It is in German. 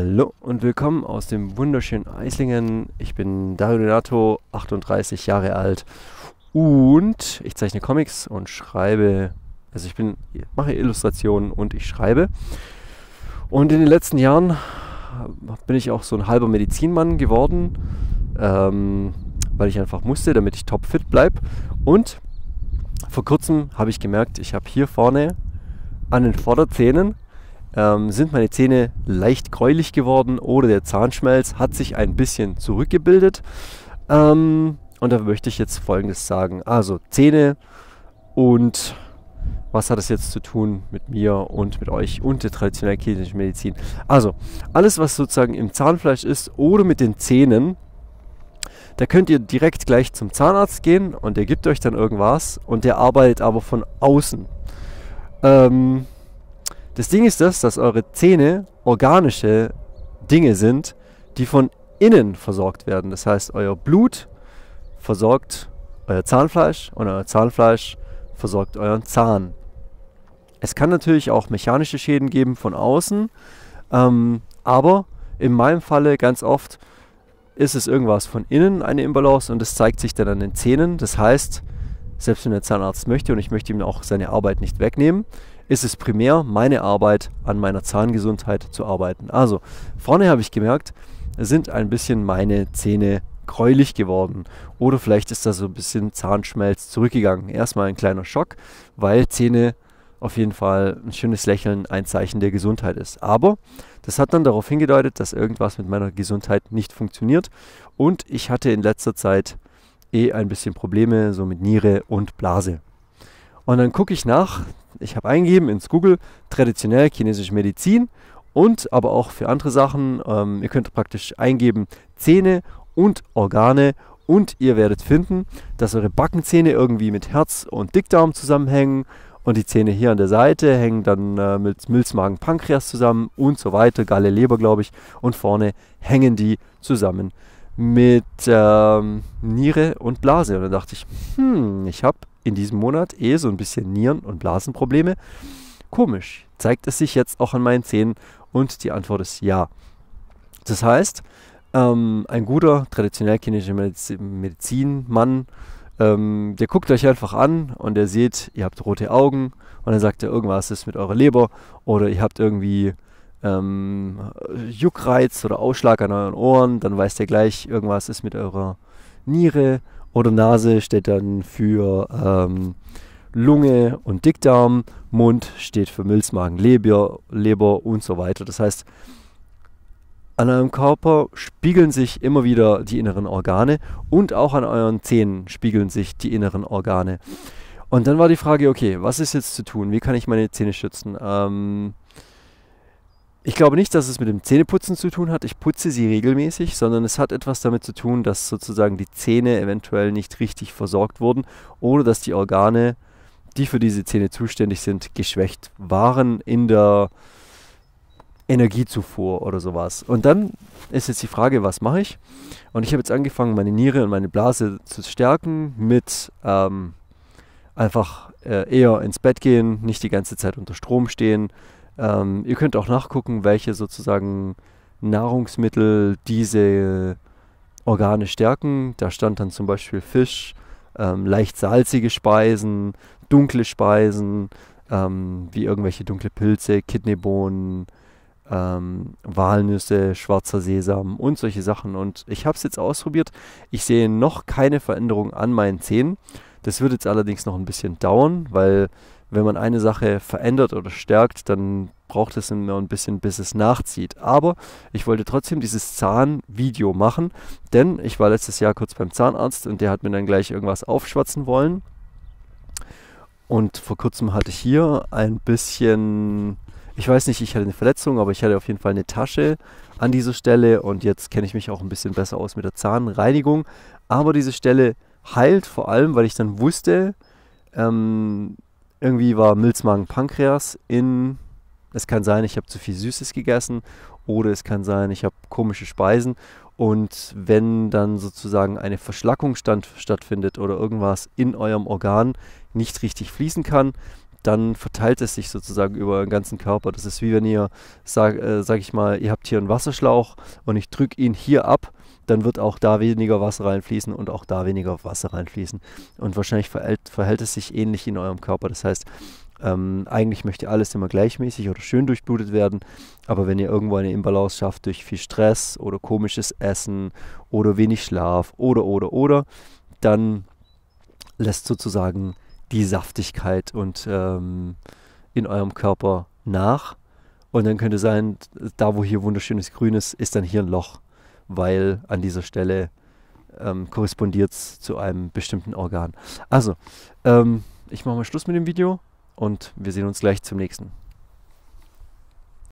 Hallo und willkommen aus dem wunderschönen Eislingen. Ich bin Dario 38 Jahre alt und ich zeichne Comics und schreibe. Also ich bin mache Illustrationen und ich schreibe. Und in den letzten Jahren bin ich auch so ein halber Medizinmann geworden, ähm, weil ich einfach musste, damit ich topfit bleibe. Und vor kurzem habe ich gemerkt, ich habe hier vorne an den Vorderzähnen ähm, sind meine Zähne leicht gräulich geworden oder der Zahnschmelz hat sich ein bisschen zurückgebildet. Ähm, und da möchte ich jetzt Folgendes sagen. Also Zähne und was hat das jetzt zu tun mit mir und mit euch und der traditionellen chinesischen Medizin? Also alles, was sozusagen im Zahnfleisch ist oder mit den Zähnen, da könnt ihr direkt gleich zum Zahnarzt gehen und der gibt euch dann irgendwas und der arbeitet aber von außen. Ähm, das Ding ist das, dass eure Zähne organische Dinge sind, die von innen versorgt werden. Das heißt, euer Blut versorgt euer Zahnfleisch und euer Zahnfleisch versorgt euren Zahn. Es kann natürlich auch mechanische Schäden geben von außen, ähm, aber in meinem Falle ganz oft ist es irgendwas von innen eine Imbalance und das zeigt sich dann an den Zähnen. Das heißt, selbst wenn der Zahnarzt möchte und ich möchte ihm auch seine Arbeit nicht wegnehmen, ist es primär meine Arbeit, an meiner Zahngesundheit zu arbeiten. Also, vorne habe ich gemerkt, sind ein bisschen meine Zähne gräulich geworden. Oder vielleicht ist da so ein bisschen Zahnschmelz zurückgegangen. Erstmal ein kleiner Schock, weil Zähne auf jeden Fall ein schönes Lächeln ein Zeichen der Gesundheit ist. Aber das hat dann darauf hingedeutet, dass irgendwas mit meiner Gesundheit nicht funktioniert. Und ich hatte in letzter Zeit eh ein bisschen Probleme, so mit Niere und Blase. Und dann gucke ich nach, ich habe eingegeben ins Google traditionell chinesische Medizin und aber auch für andere Sachen. Ähm, ihr könnt praktisch eingeben Zähne und Organe und ihr werdet finden, dass eure Backenzähne irgendwie mit Herz und Dickdarm zusammenhängen und die Zähne hier an der Seite hängen dann äh, mit Milzmagen, Pankreas zusammen und so weiter, Galle, Leber, glaube ich. Und vorne hängen die zusammen mit ähm, Niere und Blase. Und dann dachte ich, hm, ich habe in diesem Monat eh so ein bisschen Nieren- und Blasenprobleme. Komisch. Zeigt es sich jetzt auch an meinen Zähnen? Und die Antwort ist ja. Das heißt, ähm, ein guter traditionell chinesischer Medizinmann, ähm, der guckt euch einfach an und der sieht, ihr habt rote Augen und dann sagt er, irgendwas ist mit eurer Leber oder ihr habt irgendwie ähm, Juckreiz oder Ausschlag an euren Ohren, dann weiß der gleich, irgendwas ist mit eurer Niere oder Nase steht dann für ähm, Lunge und Dickdarm, Mund steht für Milzmagen, Leber, Leber und so weiter. Das heißt, an eurem Körper spiegeln sich immer wieder die inneren Organe und auch an euren Zähnen spiegeln sich die inneren Organe. Und dann war die Frage, okay, was ist jetzt zu tun? Wie kann ich meine Zähne schützen? Ähm, ich glaube nicht, dass es mit dem Zähneputzen zu tun hat. Ich putze sie regelmäßig, sondern es hat etwas damit zu tun, dass sozusagen die Zähne eventuell nicht richtig versorgt wurden oder dass die Organe, die für diese Zähne zuständig sind, geschwächt waren in der Energiezufuhr oder sowas. Und dann ist jetzt die Frage, was mache ich? Und ich habe jetzt angefangen, meine Niere und meine Blase zu stärken mit ähm, einfach äh, eher ins Bett gehen, nicht die ganze Zeit unter Strom stehen, ähm, ihr könnt auch nachgucken, welche sozusagen Nahrungsmittel diese Organe stärken. Da stand dann zum Beispiel Fisch, ähm, leicht salzige Speisen, dunkle Speisen, ähm, wie irgendwelche dunkle Pilze, Kidneybohnen, ähm, Walnüsse, schwarzer Sesam und solche Sachen. Und ich habe es jetzt ausprobiert. Ich sehe noch keine Veränderung an meinen Zähnen. Das wird jetzt allerdings noch ein bisschen dauern, weil wenn man eine Sache verändert oder stärkt, dann braucht es immer ein bisschen, bis es nachzieht. Aber ich wollte trotzdem dieses Zahnvideo machen, denn ich war letztes Jahr kurz beim Zahnarzt und der hat mir dann gleich irgendwas aufschwatzen wollen. Und vor kurzem hatte ich hier ein bisschen, ich weiß nicht, ich hatte eine Verletzung, aber ich hatte auf jeden Fall eine Tasche an dieser Stelle und jetzt kenne ich mich auch ein bisschen besser aus mit der Zahnreinigung. Aber diese Stelle heilt vor allem, weil ich dann wusste, ähm, irgendwie war Milzmagen Pankreas in, es kann sein, ich habe zu viel Süßes gegessen oder es kann sein, ich habe komische Speisen und wenn dann sozusagen eine Verschlackung stand, stattfindet oder irgendwas in eurem Organ nicht richtig fließen kann, dann verteilt es sich sozusagen über den ganzen Körper. Das ist wie wenn ihr, sag, äh, sag ich mal, ihr habt hier einen Wasserschlauch und ich drücke ihn hier ab, dann wird auch da weniger Wasser reinfließen und auch da weniger Wasser reinfließen. Und wahrscheinlich verhält, verhält es sich ähnlich in eurem Körper. Das heißt, ähm, eigentlich möchte alles immer gleichmäßig oder schön durchblutet werden, aber wenn ihr irgendwo eine Imbalance schafft durch viel Stress oder komisches Essen oder wenig Schlaf oder oder oder, dann lässt sozusagen die Saftigkeit und ähm, in eurem Körper nach. Und dann könnte sein, da wo hier wunderschönes Grün ist, ist dann hier ein Loch, weil an dieser Stelle ähm, korrespondiert es zu einem bestimmten Organ. Also, ähm, ich mache mal Schluss mit dem Video und wir sehen uns gleich zum nächsten.